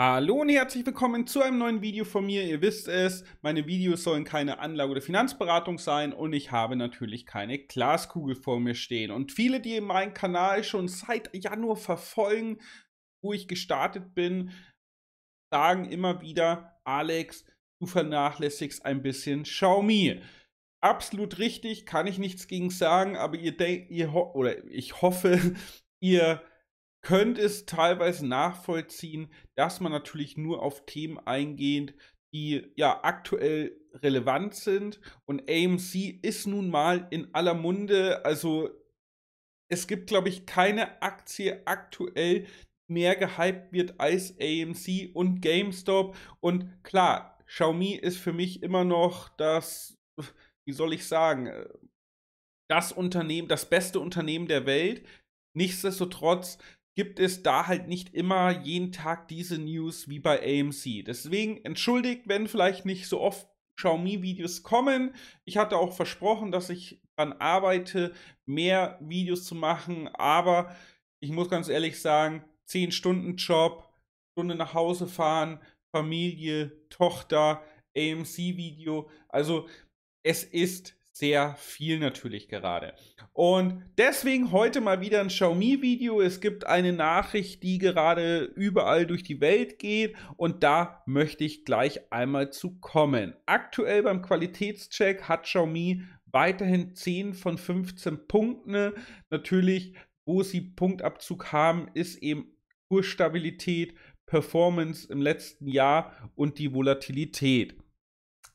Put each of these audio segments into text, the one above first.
Hallo und herzlich willkommen zu einem neuen Video von mir. Ihr wisst es, meine Videos sollen keine Anlage- oder Finanzberatung sein und ich habe natürlich keine Glaskugel vor mir stehen. Und viele, die meinen Kanal schon seit Januar verfolgen, wo ich gestartet bin, sagen immer wieder, Alex, du vernachlässigst ein bisschen Xiaomi. Absolut richtig, kann ich nichts gegen sagen, aber ihr denkt, ihr oder ich hoffe, ihr könnte es teilweise nachvollziehen, dass man natürlich nur auf Themen eingeht, die ja aktuell relevant sind. Und AMC ist nun mal in aller Munde. Also es gibt, glaube ich, keine Aktie aktuell mehr gehypt wird als AMC und GameStop. Und klar, Xiaomi ist für mich immer noch das, wie soll ich sagen, äh, das Unternehmen, das beste Unternehmen der Welt. Nichtsdestotrotz gibt es da halt nicht immer jeden Tag diese News wie bei AMC. Deswegen entschuldigt, wenn vielleicht nicht so oft Xiaomi-Videos kommen. Ich hatte auch versprochen, dass ich daran arbeite, mehr Videos zu machen, aber ich muss ganz ehrlich sagen, 10-Stunden-Job, Stunde nach Hause fahren, Familie, Tochter, AMC-Video. Also es ist sehr viel natürlich gerade. Und deswegen heute mal wieder ein Xiaomi-Video. Es gibt eine Nachricht, die gerade überall durch die Welt geht und da möchte ich gleich einmal zu kommen. Aktuell beim Qualitätscheck hat Xiaomi weiterhin 10 von 15 Punkten. Natürlich, wo sie Punktabzug haben, ist eben Kursstabilität, Performance im letzten Jahr und die Volatilität.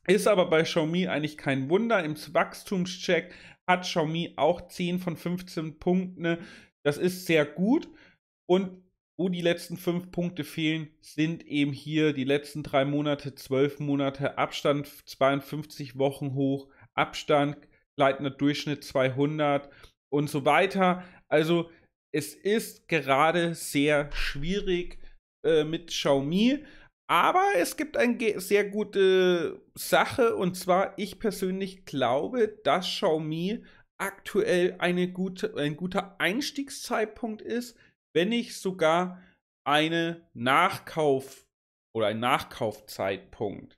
Ist aber bei Xiaomi eigentlich kein Wunder. Im Wachstumscheck hat Xiaomi auch 10 von 15 Punkten. Das ist sehr gut. Und wo die letzten 5 Punkte fehlen, sind eben hier die letzten 3 Monate, 12 Monate, Abstand 52 Wochen hoch, Abstand, gleitender Durchschnitt 200 und so weiter. Also es ist gerade sehr schwierig äh, mit Xiaomi. Aber es gibt eine sehr gute Sache und zwar, ich persönlich glaube, dass Xiaomi aktuell eine gute, ein guter Einstiegszeitpunkt ist, wenn nicht sogar eine Nachkauf oder ein Nachkaufzeitpunkt.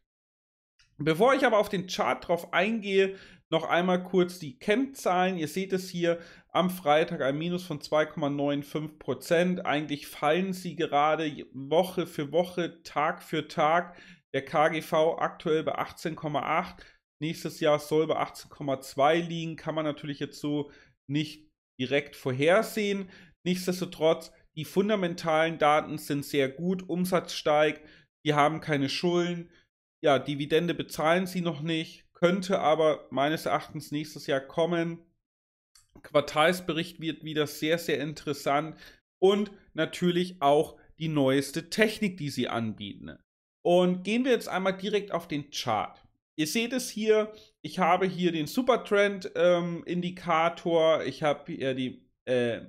Bevor ich aber auf den Chart drauf eingehe, noch einmal kurz die Kennzahlen. Ihr seht es hier am Freitag ein Minus von 2,95 Prozent. Eigentlich fallen sie gerade Woche für Woche, Tag für Tag. Der KGV aktuell bei 18,8. Nächstes Jahr soll bei 18,2 liegen. Kann man natürlich jetzt so nicht direkt vorhersehen. Nichtsdestotrotz, die fundamentalen Daten sind sehr gut. Umsatz steigt. Die haben keine Schulden ja, Dividende bezahlen sie noch nicht, könnte aber meines Erachtens nächstes Jahr kommen. Quartalsbericht wird wieder sehr, sehr interessant und natürlich auch die neueste Technik, die sie anbieten. Und gehen wir jetzt einmal direkt auf den Chart. Ihr seht es hier, ich habe hier den Supertrend-Indikator, ähm, ich habe hier die äh,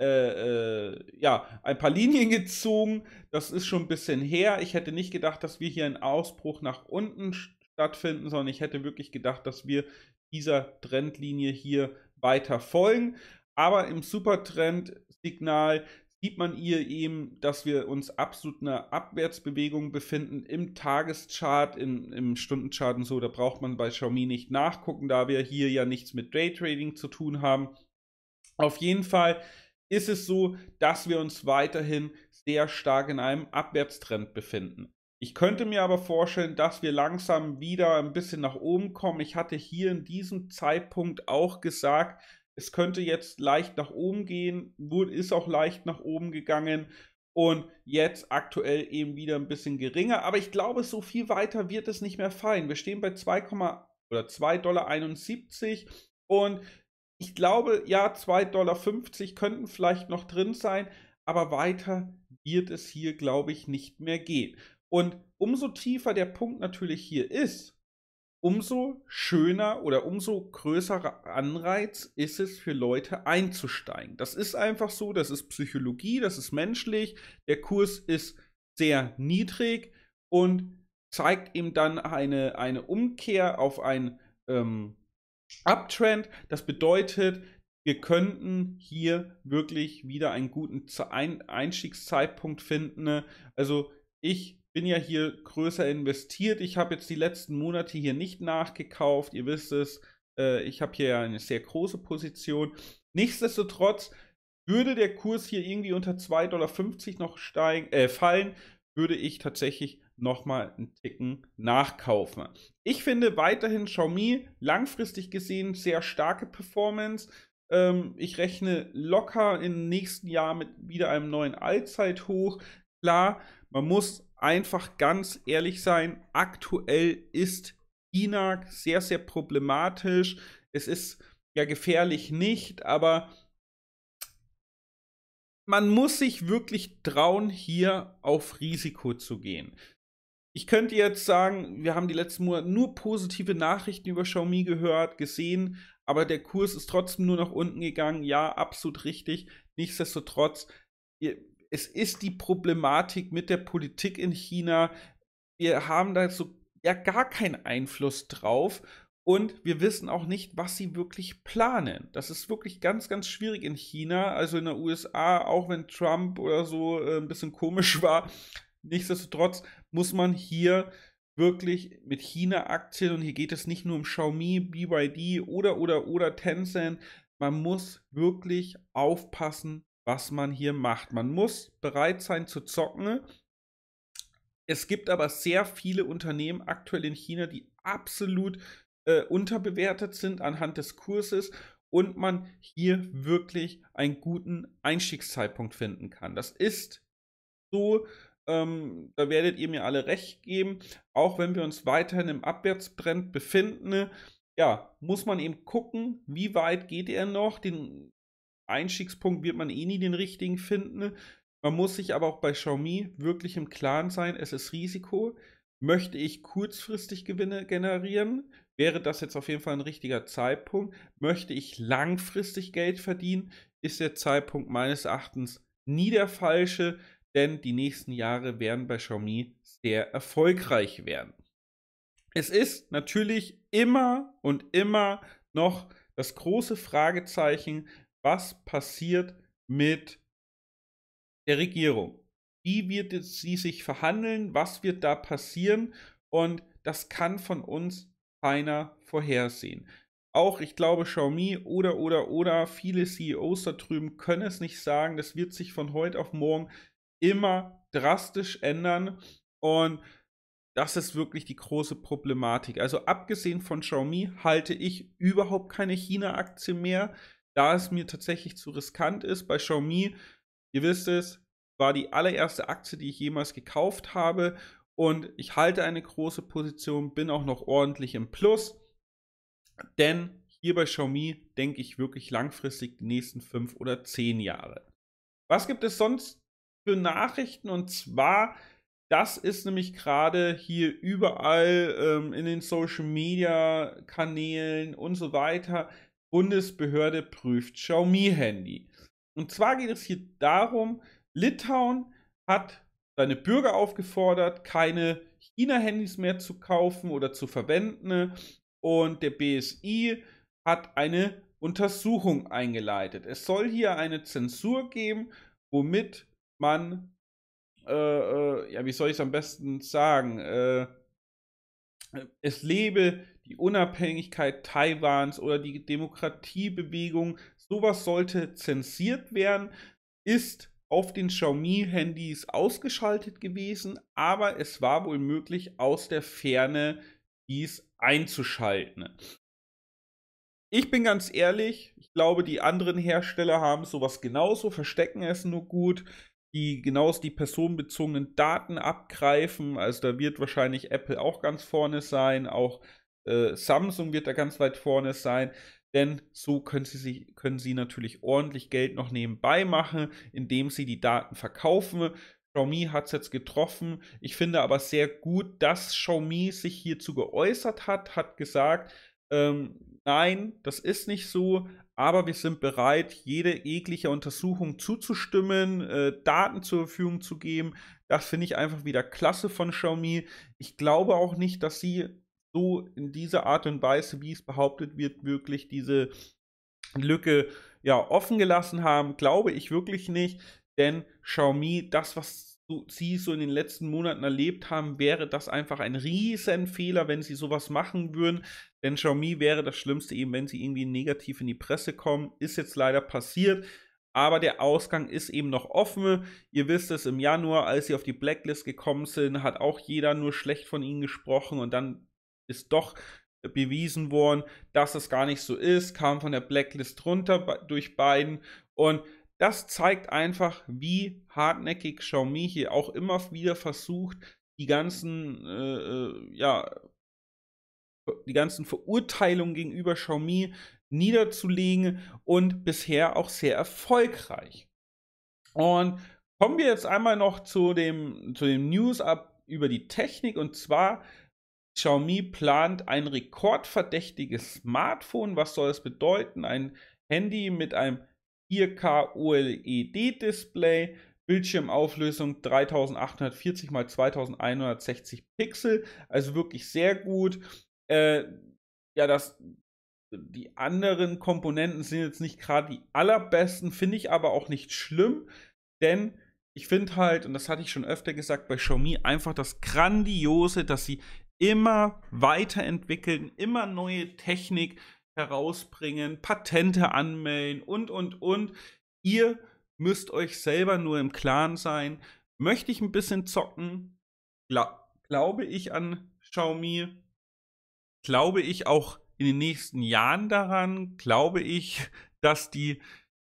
äh, äh, ja, ein paar Linien gezogen. Das ist schon ein bisschen her. Ich hätte nicht gedacht, dass wir hier einen Ausbruch nach unten stattfinden, sondern ich hätte wirklich gedacht, dass wir dieser Trendlinie hier weiter folgen. Aber im Supertrend-Signal sieht man hier eben, dass wir uns absolut eine Abwärtsbewegung befinden im Tageschart, in, im Stundenchart und so. Da braucht man bei Xiaomi nicht nachgucken, da wir hier ja nichts mit Daytrading zu tun haben. Auf jeden Fall ist es so, dass wir uns weiterhin sehr stark in einem Abwärtstrend befinden. Ich könnte mir aber vorstellen, dass wir langsam wieder ein bisschen nach oben kommen. Ich hatte hier in diesem Zeitpunkt auch gesagt, es könnte jetzt leicht nach oben gehen, ist auch leicht nach oben gegangen und jetzt aktuell eben wieder ein bisschen geringer. Aber ich glaube, so viel weiter wird es nicht mehr fallen. Wir stehen bei 2,71 Dollar und ich glaube, ja, 2,50 Dollar könnten vielleicht noch drin sein, aber weiter wird es hier, glaube ich, nicht mehr gehen. Und umso tiefer der Punkt natürlich hier ist, umso schöner oder umso größerer Anreiz ist es für Leute einzusteigen. Das ist einfach so, das ist Psychologie, das ist menschlich, der Kurs ist sehr niedrig und zeigt ihm dann eine, eine Umkehr auf ein ähm, Uptrend, das bedeutet, wir könnten hier wirklich wieder einen guten Einstiegszeitpunkt finden. Ne? Also ich bin ja hier größer investiert. Ich habe jetzt die letzten Monate hier nicht nachgekauft. Ihr wisst es, äh, ich habe hier eine sehr große Position. Nichtsdestotrotz würde der Kurs hier irgendwie unter 2,50 Dollar noch steigen, äh, fallen, würde ich tatsächlich nochmal einen Ticken nachkaufen. Ich finde weiterhin Xiaomi langfristig gesehen sehr starke Performance. Ähm, ich rechne locker im nächsten Jahr mit wieder einem neuen Allzeithoch. Klar, man muss einfach ganz ehrlich sein, aktuell ist China sehr, sehr problematisch. Es ist ja gefährlich nicht, aber man muss sich wirklich trauen, hier auf Risiko zu gehen. Ich könnte jetzt sagen, wir haben die letzten Monate nur positive Nachrichten über Xiaomi gehört, gesehen, aber der Kurs ist trotzdem nur nach unten gegangen. Ja, absolut richtig. Nichtsdestotrotz, es ist die Problematik mit der Politik in China. Wir haben da so ja gar keinen Einfluss drauf. Und wir wissen auch nicht, was sie wirklich planen. Das ist wirklich ganz, ganz schwierig in China. Also in den USA, auch wenn Trump oder so äh, ein bisschen komisch war. Nichtsdestotrotz muss man hier wirklich mit China-Aktien und hier geht es nicht nur um Xiaomi, BYD oder oder oder Tencent. Man muss wirklich aufpassen, was man hier macht. Man muss bereit sein zu zocken. Es gibt aber sehr viele Unternehmen aktuell in China, die absolut äh, unterbewertet sind anhand des Kurses und man hier wirklich einen guten Einstiegszeitpunkt finden kann. Das ist so ähm, da werdet ihr mir alle recht geben. Auch wenn wir uns weiterhin im Abwärtstrend befinden, ja, muss man eben gucken, wie weit geht er noch. Den Einstiegspunkt wird man eh nie den richtigen finden. Man muss sich aber auch bei Xiaomi wirklich im Klaren sein, es ist Risiko. Möchte ich kurzfristig Gewinne generieren, wäre das jetzt auf jeden Fall ein richtiger Zeitpunkt. Möchte ich langfristig Geld verdienen, ist der Zeitpunkt meines Erachtens nie der falsche denn die nächsten Jahre werden bei Xiaomi sehr erfolgreich werden. Es ist natürlich immer und immer noch das große Fragezeichen, was passiert mit der Regierung. Wie wird sie sich verhandeln? Was wird da passieren? Und das kann von uns keiner vorhersehen. Auch ich glaube, Xiaomi oder oder oder viele CEOs da drüben können es nicht sagen. Das wird sich von heute auf morgen immer drastisch ändern und das ist wirklich die große Problematik. Also abgesehen von Xiaomi halte ich überhaupt keine China-Aktie mehr, da es mir tatsächlich zu riskant ist. Bei Xiaomi, ihr wisst es, war die allererste Aktie, die ich jemals gekauft habe und ich halte eine große Position, bin auch noch ordentlich im Plus, denn hier bei Xiaomi denke ich wirklich langfristig die nächsten fünf oder zehn Jahre. Was gibt es sonst für Nachrichten und zwar, das ist nämlich gerade hier überall ähm, in den Social Media Kanälen und so weiter. Bundesbehörde prüft Xiaomi-Handy. Und zwar geht es hier darum, Litauen hat seine Bürger aufgefordert, keine China-Handys mehr zu kaufen oder zu verwenden. Und der BSI hat eine Untersuchung eingeleitet. Es soll hier eine Zensur geben, womit man, äh, äh, ja, wie soll ich es am besten sagen, äh, es lebe die Unabhängigkeit Taiwans oder die Demokratiebewegung, sowas sollte zensiert werden, ist auf den Xiaomi-Handys ausgeschaltet gewesen, aber es war wohl möglich, aus der Ferne dies einzuschalten. Ich bin ganz ehrlich, ich glaube, die anderen Hersteller haben sowas genauso, verstecken es nur gut die genauso die personenbezogenen Daten abgreifen. Also da wird wahrscheinlich Apple auch ganz vorne sein, auch äh, Samsung wird da ganz weit vorne sein. Denn so können sie, sich, können sie natürlich ordentlich Geld noch nebenbei machen, indem sie die Daten verkaufen. Xiaomi hat es jetzt getroffen. Ich finde aber sehr gut, dass Xiaomi sich hierzu geäußert hat, hat gesagt, ähm, nein, das ist nicht so, aber wir sind bereit, jede jegliche Untersuchung zuzustimmen, äh, Daten zur Verfügung zu geben. Das finde ich einfach wieder klasse von Xiaomi. Ich glaube auch nicht, dass sie so in dieser Art und Weise, wie es behauptet wird, wirklich diese Lücke ja offen gelassen haben. Glaube ich wirklich nicht, denn Xiaomi, das was sie so in den letzten Monaten erlebt haben, wäre das einfach ein Riesenfehler, wenn sie sowas machen würden. Denn Xiaomi wäre das Schlimmste eben, wenn sie irgendwie negativ in die Presse kommen. Ist jetzt leider passiert. Aber der Ausgang ist eben noch offen. Ihr wisst es, im Januar, als sie auf die Blacklist gekommen sind, hat auch jeder nur schlecht von ihnen gesprochen und dann ist doch bewiesen worden, dass es gar nicht so ist, kam von der Blacklist runter durch Biden und das zeigt einfach, wie hartnäckig Xiaomi hier auch immer wieder versucht, die ganzen, äh, äh, ja, die ganzen Verurteilungen gegenüber Xiaomi niederzulegen und bisher auch sehr erfolgreich. Und kommen wir jetzt einmal noch zu dem, zu dem News ab über die Technik und zwar Xiaomi plant ein rekordverdächtiges Smartphone. Was soll es bedeuten? Ein Handy mit einem 4K OLED-Display, Bildschirmauflösung 3840 x 2160 Pixel, also wirklich sehr gut. Äh, ja, das, die anderen Komponenten sind jetzt nicht gerade die allerbesten, finde ich aber auch nicht schlimm, denn ich finde halt, und das hatte ich schon öfter gesagt bei Xiaomi, einfach das Grandiose, dass sie immer weiterentwickeln, immer neue Technik herausbringen, Patente anmelden und, und, und. Ihr müsst euch selber nur im Klaren sein. Möchte ich ein bisschen zocken? Gla glaube ich an Xiaomi? Glaube ich auch in den nächsten Jahren daran? Glaube ich, dass die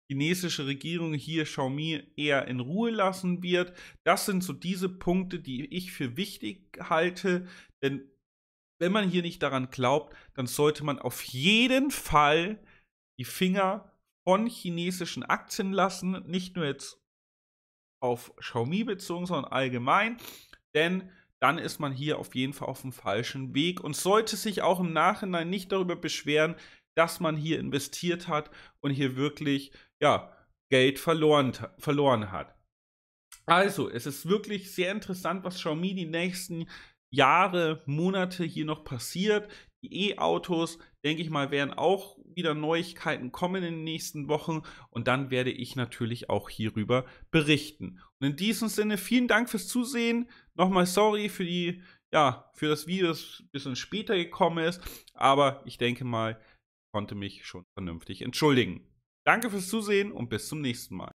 chinesische Regierung hier Xiaomi eher in Ruhe lassen wird. Das sind so diese Punkte, die ich für wichtig halte, denn wenn man hier nicht daran glaubt, dann sollte man auf jeden Fall die Finger von chinesischen Aktien lassen. Nicht nur jetzt auf Xiaomi bezogen, sondern allgemein. Denn dann ist man hier auf jeden Fall auf dem falschen Weg und sollte sich auch im Nachhinein nicht darüber beschweren, dass man hier investiert hat und hier wirklich ja, Geld verloren, verloren hat. Also, es ist wirklich sehr interessant, was Xiaomi die nächsten Jahre, Monate hier noch passiert. Die E-Autos, denke ich mal, werden auch wieder Neuigkeiten kommen in den nächsten Wochen und dann werde ich natürlich auch hierüber berichten. Und in diesem Sinne, vielen Dank fürs Zusehen. Nochmal sorry für die, ja, für das Video, das ein bisschen später gekommen ist, aber ich denke mal, konnte mich schon vernünftig entschuldigen. Danke fürs Zusehen und bis zum nächsten Mal.